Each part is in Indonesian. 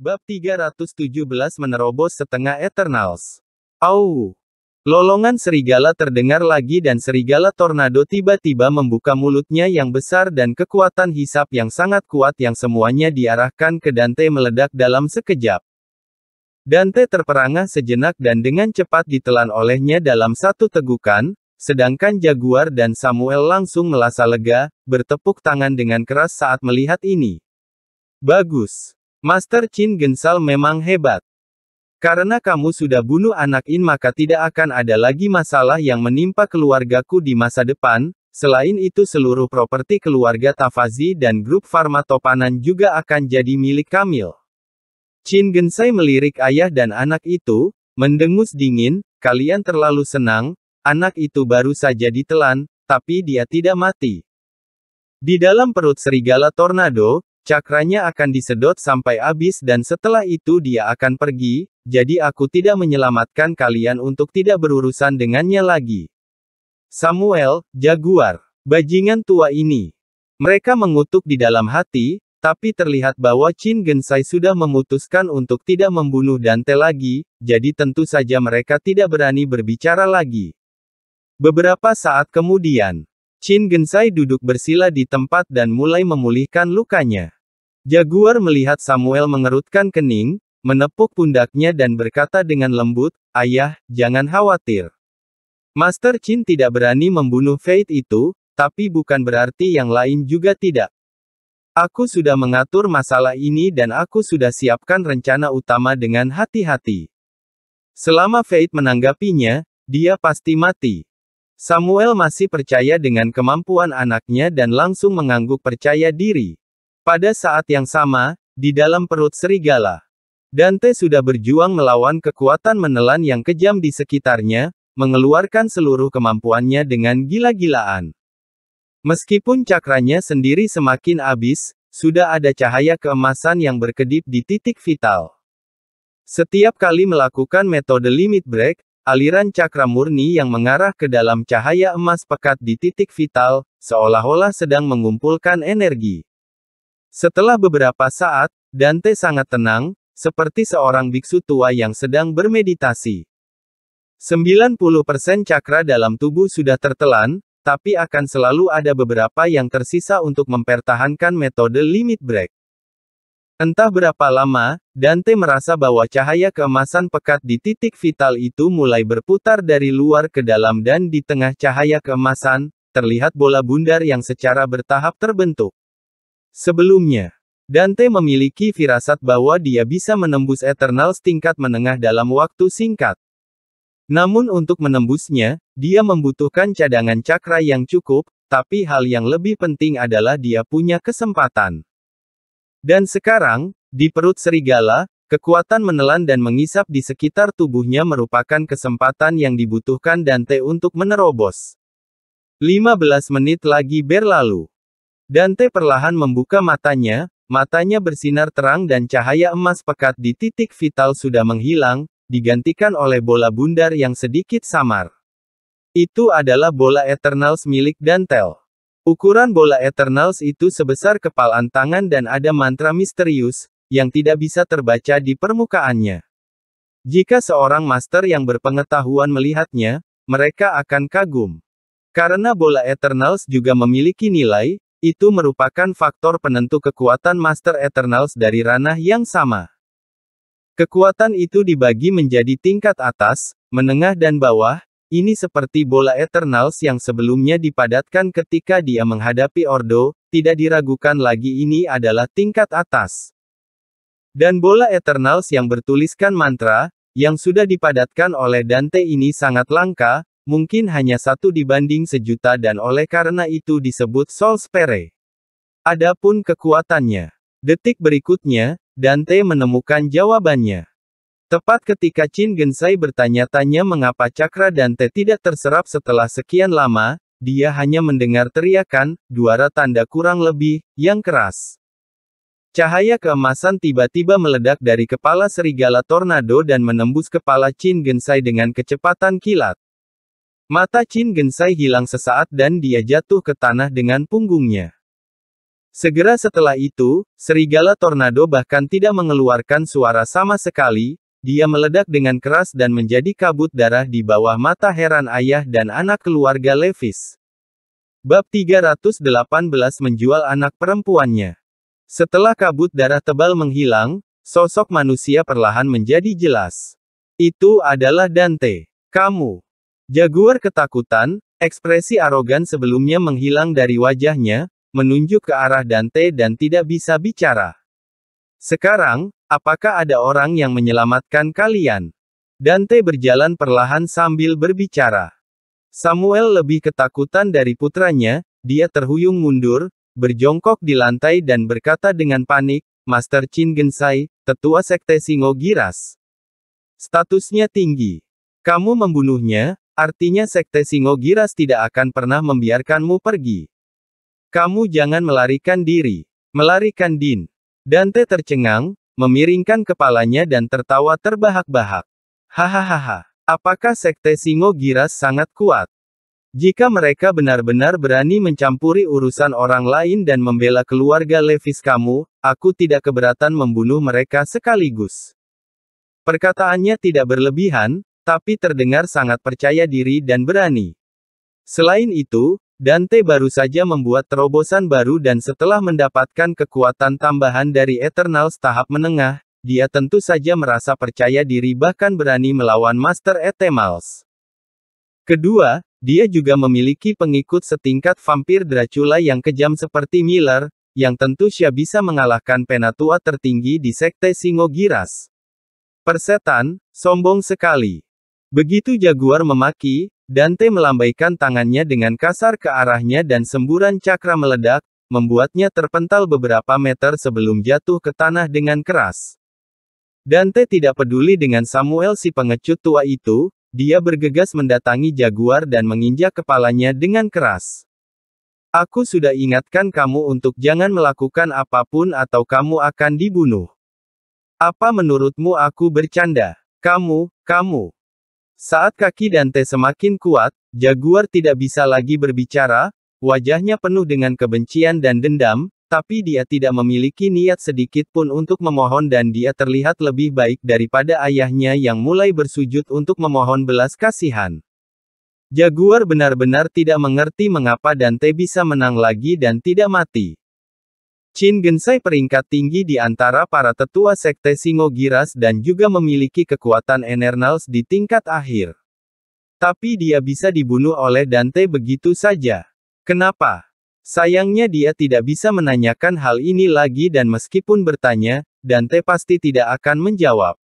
Bab 317 menerobos setengah Eternals. Au! Lolongan serigala terdengar lagi dan serigala tornado tiba-tiba membuka mulutnya yang besar dan kekuatan hisap yang sangat kuat yang semuanya diarahkan ke Dante meledak dalam sekejap. Dante terperangah sejenak dan dengan cepat ditelan olehnya dalam satu tegukan, sedangkan Jaguar dan Samuel langsung melasa lega, bertepuk tangan dengan keras saat melihat ini. Bagus. Master Chin Gensal memang hebat. Karena kamu sudah bunuh anak In maka tidak akan ada lagi masalah yang menimpa keluargaku di masa depan, selain itu seluruh properti keluarga Tafazi dan grup Farma Topanan juga akan jadi milik Kamil. Chin Gensai melirik ayah dan anak itu, mendengus dingin, kalian terlalu senang, anak itu baru saja ditelan, tapi dia tidak mati. Di dalam perut serigala tornado, Cakranya akan disedot sampai habis dan setelah itu dia akan pergi, jadi aku tidak menyelamatkan kalian untuk tidak berurusan dengannya lagi. Samuel, Jaguar, bajingan tua ini. Mereka mengutuk di dalam hati, tapi terlihat bahwa Chin Gensai sudah memutuskan untuk tidak membunuh Dante lagi, jadi tentu saja mereka tidak berani berbicara lagi. Beberapa saat kemudian, Chin Gensai duduk bersila di tempat dan mulai memulihkan lukanya. Jaguar melihat Samuel mengerutkan kening, menepuk pundaknya dan berkata dengan lembut, Ayah, jangan khawatir. Master Chin tidak berani membunuh Fate itu, tapi bukan berarti yang lain juga tidak. Aku sudah mengatur masalah ini dan aku sudah siapkan rencana utama dengan hati-hati. Selama Fate menanggapinya, dia pasti mati. Samuel masih percaya dengan kemampuan anaknya dan langsung mengangguk percaya diri. Pada saat yang sama, di dalam perut serigala, Dante sudah berjuang melawan kekuatan menelan yang kejam di sekitarnya, mengeluarkan seluruh kemampuannya dengan gila-gilaan. Meskipun cakranya sendiri semakin habis, sudah ada cahaya keemasan yang berkedip di titik vital. Setiap kali melakukan metode limit break, aliran cakra murni yang mengarah ke dalam cahaya emas pekat di titik vital, seolah-olah sedang mengumpulkan energi. Setelah beberapa saat, Dante sangat tenang, seperti seorang biksu tua yang sedang bermeditasi. 90% cakra dalam tubuh sudah tertelan, tapi akan selalu ada beberapa yang tersisa untuk mempertahankan metode limit break. Entah berapa lama, Dante merasa bahwa cahaya keemasan pekat di titik vital itu mulai berputar dari luar ke dalam dan di tengah cahaya keemasan, terlihat bola bundar yang secara bertahap terbentuk. Sebelumnya, Dante memiliki firasat bahwa dia bisa menembus Eternal tingkat menengah dalam waktu singkat. Namun untuk menembusnya, dia membutuhkan cadangan cakra yang cukup, tapi hal yang lebih penting adalah dia punya kesempatan. Dan sekarang, di perut serigala, kekuatan menelan dan mengisap di sekitar tubuhnya merupakan kesempatan yang dibutuhkan Dante untuk menerobos. 15 menit lagi berlalu. Dante perlahan membuka matanya, matanya bersinar terang dan cahaya emas pekat di titik vital sudah menghilang, digantikan oleh bola bundar yang sedikit samar. Itu adalah bola Eternals milik Dantel. Ukuran bola Eternals itu sebesar kepalan tangan dan ada mantra misterius, yang tidak bisa terbaca di permukaannya. Jika seorang master yang berpengetahuan melihatnya, mereka akan kagum. Karena bola Eternals juga memiliki nilai, itu merupakan faktor penentu kekuatan Master Eternals dari ranah yang sama. Kekuatan itu dibagi menjadi tingkat atas, menengah dan bawah, ini seperti bola Eternals yang sebelumnya dipadatkan ketika dia menghadapi Ordo, tidak diragukan lagi ini adalah tingkat atas. Dan bola Eternals yang bertuliskan mantra, yang sudah dipadatkan oleh Dante ini sangat langka, mungkin hanya satu dibanding sejuta dan oleh karena itu disebut Sol Spere. Adapun kekuatannya. Detik berikutnya, Dante menemukan jawabannya. Tepat ketika Chin Gensai bertanya-tanya mengapa cakra Dante tidak terserap setelah sekian lama, dia hanya mendengar teriakan, "Duara tanda kurang lebih, yang keras." Cahaya keemasan tiba-tiba meledak dari kepala serigala tornado dan menembus kepala Chin Gensai dengan kecepatan kilat. Mata Chin Gensai hilang sesaat dan dia jatuh ke tanah dengan punggungnya. Segera setelah itu, serigala tornado bahkan tidak mengeluarkan suara sama sekali, dia meledak dengan keras dan menjadi kabut darah di bawah mata heran ayah dan anak keluarga Levis. Bab 318 menjual anak perempuannya. Setelah kabut darah tebal menghilang, sosok manusia perlahan menjadi jelas. Itu adalah Dante. Kamu. Jaguar ketakutan, ekspresi arogan sebelumnya menghilang dari wajahnya, menunjuk ke arah Dante dan tidak bisa bicara. Sekarang, Apakah ada orang yang menyelamatkan kalian? Dante berjalan perlahan sambil berbicara. Samuel lebih ketakutan dari putranya, dia terhuyung mundur, berjongkok di lantai dan berkata dengan panik, Master Chin Gensai, tetua sekte Singo Giras. Statusnya tinggi. Kamu membunuhnya, artinya sekte Singo Giras tidak akan pernah membiarkanmu pergi. Kamu jangan melarikan diri. Melarikan Din. Dante tercengang, memiringkan kepalanya dan tertawa terbahak-bahak. Hahaha, apakah sekte Singo Giras sangat kuat? Jika mereka benar-benar berani mencampuri urusan orang lain dan membela keluarga Levis kamu, aku tidak keberatan membunuh mereka sekaligus. Perkataannya tidak berlebihan, tapi terdengar sangat percaya diri dan berani. Selain itu, Dante baru saja membuat terobosan baru dan setelah mendapatkan kekuatan tambahan dari Eternal tahap menengah, dia tentu saja merasa percaya diri bahkan berani melawan Master Eternals. Kedua, dia juga memiliki pengikut setingkat vampir Dracula yang kejam seperti Miller, yang tentu saja bisa mengalahkan penatua tertinggi di Sekte Singogiras. Persetan, sombong sekali. Begitu Jaguar memaki, Dante melambaikan tangannya dengan kasar ke arahnya dan semburan cakra meledak, membuatnya terpental beberapa meter sebelum jatuh ke tanah dengan keras. Dante tidak peduli dengan Samuel si pengecut tua itu, dia bergegas mendatangi Jaguar dan menginjak kepalanya dengan keras. Aku sudah ingatkan kamu untuk jangan melakukan apapun atau kamu akan dibunuh. Apa menurutmu aku bercanda? Kamu, kamu. Saat kaki Dante semakin kuat, Jaguar tidak bisa lagi berbicara, wajahnya penuh dengan kebencian dan dendam, tapi dia tidak memiliki niat sedikit pun untuk memohon dan dia terlihat lebih baik daripada ayahnya yang mulai bersujud untuk memohon belas kasihan. Jaguar benar-benar tidak mengerti mengapa Dante bisa menang lagi dan tidak mati. Chin Gensai peringkat tinggi di antara para tetua sekte Singo Giras dan juga memiliki kekuatan Enernals di tingkat akhir. Tapi dia bisa dibunuh oleh Dante begitu saja. Kenapa? Sayangnya dia tidak bisa menanyakan hal ini lagi dan meskipun bertanya, Dante pasti tidak akan menjawab.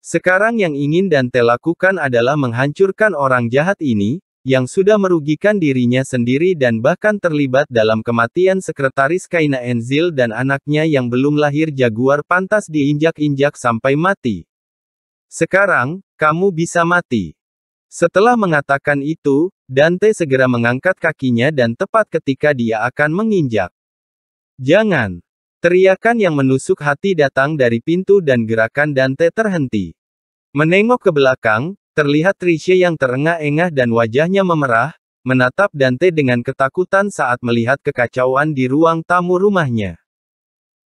Sekarang yang ingin Dante lakukan adalah menghancurkan orang jahat ini, yang sudah merugikan dirinya sendiri dan bahkan terlibat dalam kematian sekretaris Kaina Enzil dan anaknya yang belum lahir Jaguar pantas diinjak-injak sampai mati. Sekarang, kamu bisa mati. Setelah mengatakan itu, Dante segera mengangkat kakinya dan tepat ketika dia akan menginjak. Jangan! Teriakan yang menusuk hati datang dari pintu dan gerakan Dante terhenti. Menengok ke belakang, Terlihat Trisha yang terengah-engah dan wajahnya memerah, menatap Dante dengan ketakutan saat melihat kekacauan di ruang tamu rumahnya.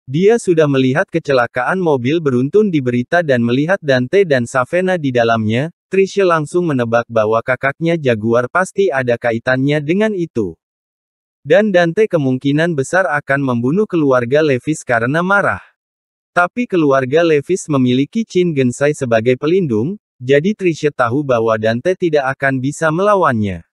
Dia sudah melihat kecelakaan mobil beruntun di berita dan melihat Dante dan Savena di dalamnya, Trisha langsung menebak bahwa kakaknya Jaguar pasti ada kaitannya dengan itu. Dan Dante kemungkinan besar akan membunuh keluarga Levis karena marah. Tapi keluarga Levis memiliki Chin Gensai sebagai pelindung, jadi Trisha tahu bahwa Dante tidak akan bisa melawannya.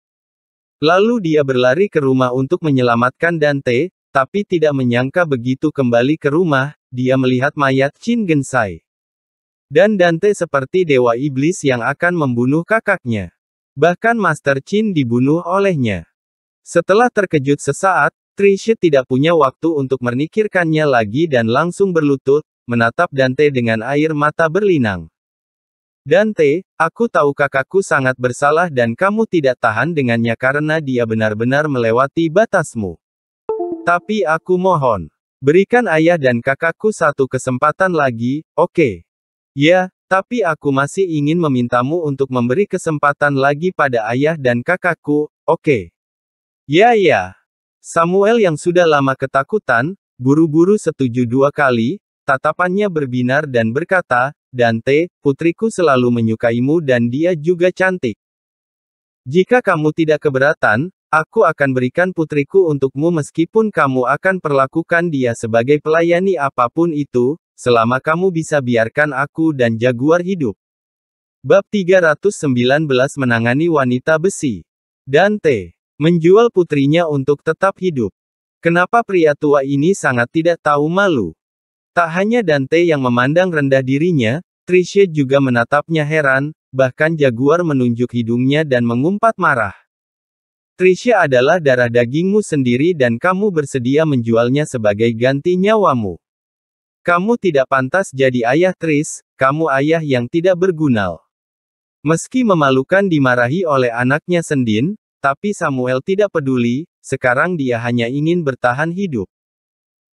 Lalu dia berlari ke rumah untuk menyelamatkan Dante, tapi tidak menyangka begitu kembali ke rumah, dia melihat mayat Chin Gensai. Dan Dante seperti dewa iblis yang akan membunuh kakaknya. Bahkan Master Chin dibunuh olehnya. Setelah terkejut sesaat, Trisha tidak punya waktu untuk menikirkannya lagi dan langsung berlutut, menatap Dante dengan air mata berlinang. Dante, aku tahu kakakku sangat bersalah dan kamu tidak tahan dengannya karena dia benar-benar melewati batasmu. Tapi aku mohon, berikan ayah dan kakakku satu kesempatan lagi, oke? Okay. Ya, tapi aku masih ingin memintamu untuk memberi kesempatan lagi pada ayah dan kakakku, oke? Okay. Ya ya. Samuel yang sudah lama ketakutan, buru-buru setuju dua kali, Tatapannya berbinar dan berkata, Dante, putriku selalu menyukaimu dan dia juga cantik. Jika kamu tidak keberatan, aku akan berikan putriku untukmu meskipun kamu akan perlakukan dia sebagai pelayani apapun itu, selama kamu bisa biarkan aku dan jaguar hidup. Bab 319 menangani wanita besi. Dante menjual putrinya untuk tetap hidup. Kenapa pria tua ini sangat tidak tahu malu? Tak hanya Dante yang memandang rendah dirinya, Trisha juga menatapnya heran, bahkan Jaguar menunjuk hidungnya dan mengumpat marah. Trisha adalah darah dagingmu sendiri dan kamu bersedia menjualnya sebagai ganti nyawamu. Kamu tidak pantas jadi ayah Tris, kamu ayah yang tidak berguna. Meski memalukan dimarahi oleh anaknya Sendin, tapi Samuel tidak peduli, sekarang dia hanya ingin bertahan hidup.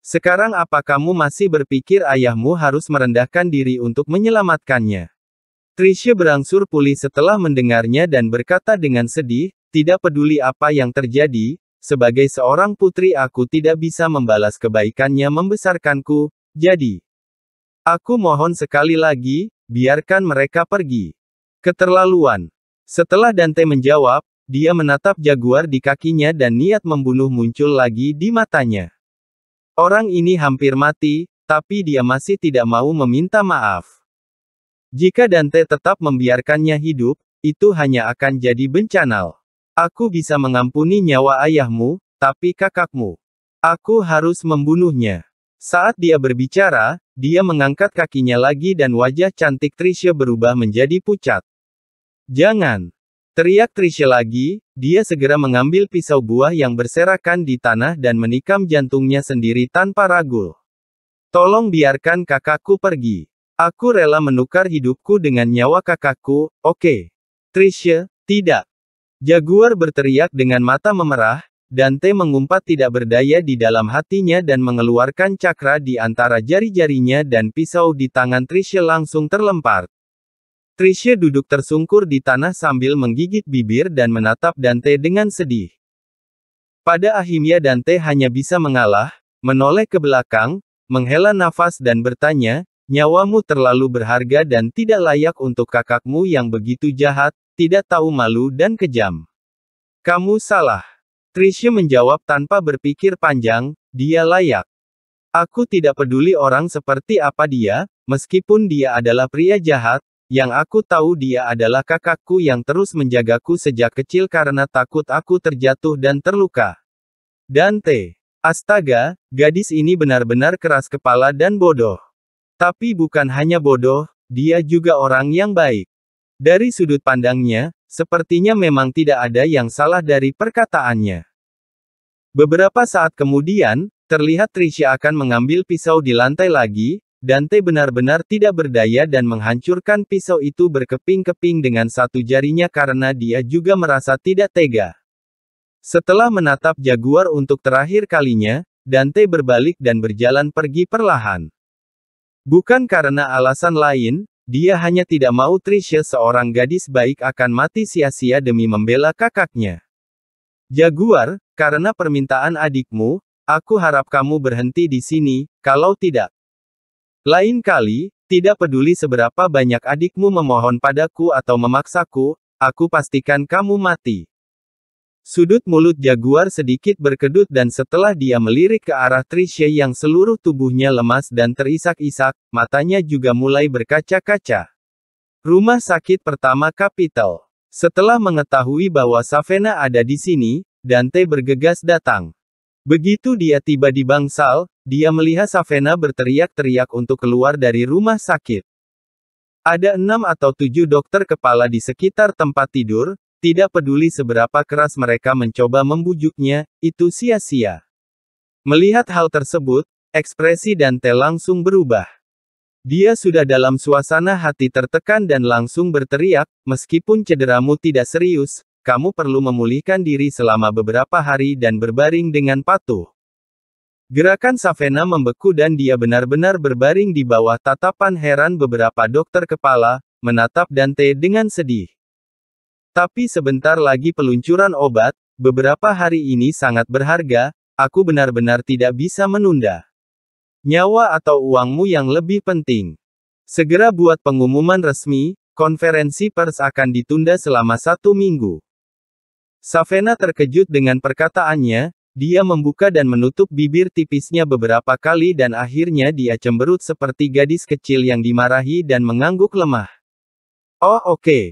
Sekarang apa kamu masih berpikir ayahmu harus merendahkan diri untuk menyelamatkannya? Trisha berangsur pulih setelah mendengarnya dan berkata dengan sedih, tidak peduli apa yang terjadi, sebagai seorang putri aku tidak bisa membalas kebaikannya membesarkanku, jadi. Aku mohon sekali lagi, biarkan mereka pergi. Keterlaluan. Setelah Dante menjawab, dia menatap jaguar di kakinya dan niat membunuh muncul lagi di matanya. Orang ini hampir mati, tapi dia masih tidak mau meminta maaf. Jika Dante tetap membiarkannya hidup, itu hanya akan jadi bencana. Aku bisa mengampuni nyawa ayahmu, tapi kakakmu. Aku harus membunuhnya. Saat dia berbicara, dia mengangkat kakinya lagi dan wajah cantik Trisha berubah menjadi pucat. Jangan. Teriak Trisha lagi, dia segera mengambil pisau buah yang berserakan di tanah dan menikam jantungnya sendiri tanpa ragu. Tolong biarkan kakakku pergi. Aku rela menukar hidupku dengan nyawa kakakku, oke. Okay. Trisha, tidak. Jaguar berteriak dengan mata memerah, Dante mengumpat tidak berdaya di dalam hatinya dan mengeluarkan cakra di antara jari-jarinya dan pisau di tangan Trisha langsung terlempar. Trisha duduk tersungkur di tanah sambil menggigit bibir dan menatap Dante dengan sedih. Pada akhirnya Dante hanya bisa mengalah, menoleh ke belakang, menghela nafas dan bertanya, nyawamu terlalu berharga dan tidak layak untuk kakakmu yang begitu jahat, tidak tahu malu dan kejam. Kamu salah. Trisha menjawab tanpa berpikir panjang, dia layak. Aku tidak peduli orang seperti apa dia, meskipun dia adalah pria jahat, yang aku tahu dia adalah kakakku yang terus menjagaku sejak kecil karena takut aku terjatuh dan terluka. Dante. Astaga, gadis ini benar-benar keras kepala dan bodoh. Tapi bukan hanya bodoh, dia juga orang yang baik. Dari sudut pandangnya, sepertinya memang tidak ada yang salah dari perkataannya. Beberapa saat kemudian, terlihat Trisha akan mengambil pisau di lantai lagi, Dante benar-benar tidak berdaya dan menghancurkan pisau itu berkeping-keping dengan satu jarinya karena dia juga merasa tidak tega. Setelah menatap jaguar untuk terakhir kalinya, Dante berbalik dan berjalan pergi perlahan. Bukan karena alasan lain, dia hanya tidak mau Trisha seorang gadis baik akan mati sia-sia demi membela kakaknya. Jaguar, karena permintaan adikmu, aku harap kamu berhenti di sini, kalau tidak, lain kali, tidak peduli seberapa banyak adikmu memohon padaku atau memaksaku, aku pastikan kamu mati. Sudut mulut jaguar sedikit berkedut dan setelah dia melirik ke arah Trisha yang seluruh tubuhnya lemas dan terisak-isak, matanya juga mulai berkaca-kaca. Rumah sakit pertama Capital. Setelah mengetahui bahwa Savena ada di sini, Dante bergegas datang. Begitu dia tiba di bangsal, dia melihat Savena berteriak-teriak untuk keluar dari rumah sakit. Ada enam atau tujuh dokter kepala di sekitar tempat tidur, tidak peduli seberapa keras mereka mencoba membujuknya, itu sia-sia. Melihat hal tersebut, ekspresi Dante langsung berubah. Dia sudah dalam suasana hati tertekan dan langsung berteriak, meskipun cederamu tidak serius, kamu perlu memulihkan diri selama beberapa hari dan berbaring dengan patuh. Gerakan Savena membeku dan dia benar-benar berbaring di bawah tatapan heran beberapa dokter kepala, menatap Dante dengan sedih. Tapi sebentar lagi peluncuran obat, beberapa hari ini sangat berharga, aku benar-benar tidak bisa menunda. Nyawa atau uangmu yang lebih penting. Segera buat pengumuman resmi, konferensi pers akan ditunda selama satu minggu. Savena terkejut dengan perkataannya, dia membuka dan menutup bibir tipisnya beberapa kali dan akhirnya dia cemberut seperti gadis kecil yang dimarahi dan mengangguk lemah. Oh oke, okay.